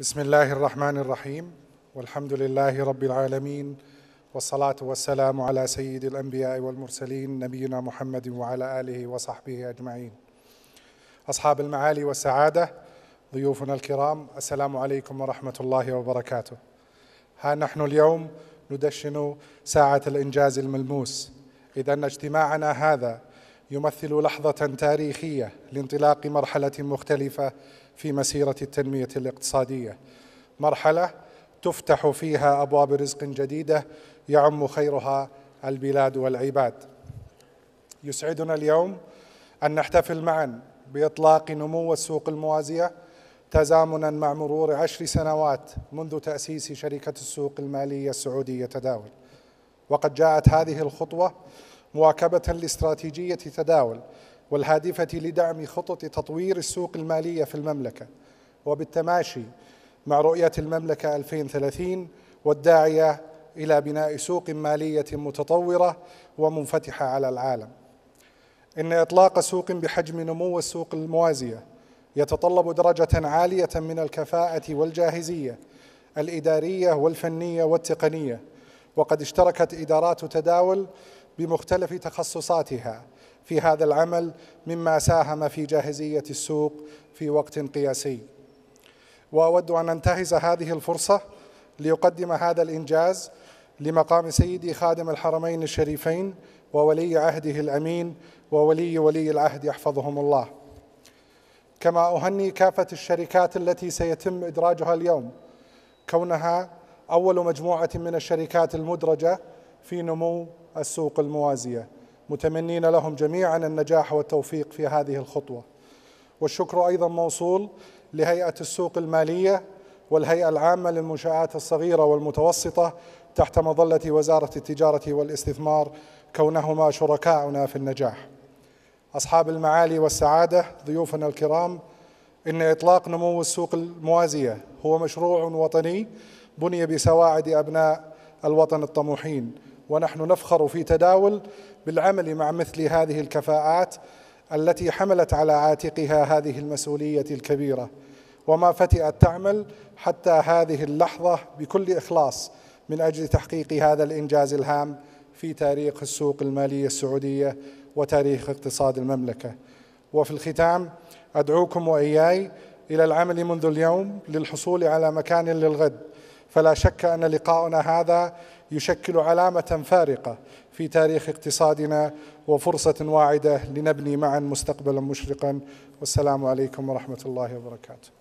بسم الله الرحمن الرحيم والحمد لله رب العالمين والصلاة والسلام على سيد الأنبياء والمرسلين نبينا محمد وعلى آله وصحبه أجمعين أصحاب المعالي والسعادة ضيوفنا الكرام السلام عليكم ورحمة الله وبركاته ها نحن اليوم ندشن ساعة الإنجاز الملموس إذا اجتماعنا هذا يمثل لحظة تاريخية لانطلاق مرحلة مختلفة في مسيرة التنمية الاقتصادية مرحلة تفتح فيها أبواب رزق جديدة يعم خيرها البلاد والعباد يسعدنا اليوم أن نحتفل معا بإطلاق نمو السوق الموازية تزامنا مع مرور عشر سنوات منذ تأسيس شركة السوق المالية السعودية تداول وقد جاءت هذه الخطوة مواكبة لاستراتيجية تداول والهادفة لدعم خطط تطوير السوق المالية في المملكة وبالتماشي مع رؤية المملكة 2030 والداعية إلى بناء سوق مالية متطورة ومنفتحة على العالم إن إطلاق سوق بحجم نمو السوق الموازية يتطلب درجة عالية من الكفاءة والجاهزية الإدارية والفنية والتقنية وقد اشتركت إدارات تداول بمختلف تخصصاتها في هذا العمل مما ساهم في جاهزية السوق في وقت قياسي وأود أن أنتهز هذه الفرصة ليقدم هذا الإنجاز لمقام سيدي خادم الحرمين الشريفين وولي عهده الأمين وولي ولي العهد يحفظهم الله كما أهني كافة الشركات التي سيتم إدراجها اليوم كونها أول مجموعة من الشركات المدرجة في نمو السوق الموازية متمنين لهم جميعا النجاح والتوفيق في هذه الخطوة والشكر أيضا موصول لهيئة السوق المالية والهيئة العامة للمنشآت الصغيرة والمتوسطة تحت مظلة وزارة التجارة والاستثمار كونهما شركاؤنا في النجاح أصحاب المعالي والسعادة ضيوفنا الكرام إن إطلاق نمو السوق الموازية هو مشروع وطني بني بسواعد أبناء الوطن الطموحين ونحن نفخر في تداول بالعمل مع مثل هذه الكفاءات التي حملت على عاتقها هذه المسؤوليه الكبيره وما فتئت تعمل حتى هذه اللحظه بكل اخلاص من اجل تحقيق هذا الانجاز الهام في تاريخ السوق الماليه السعوديه وتاريخ اقتصاد المملكه. وفي الختام ادعوكم واياي الى العمل منذ اليوم للحصول على مكان للغد فلا شك أن لقاؤنا هذا يشكل علامة فارقة في تاريخ اقتصادنا وفرصة واعدة لنبني معا مستقبلا مشرقا والسلام عليكم ورحمة الله وبركاته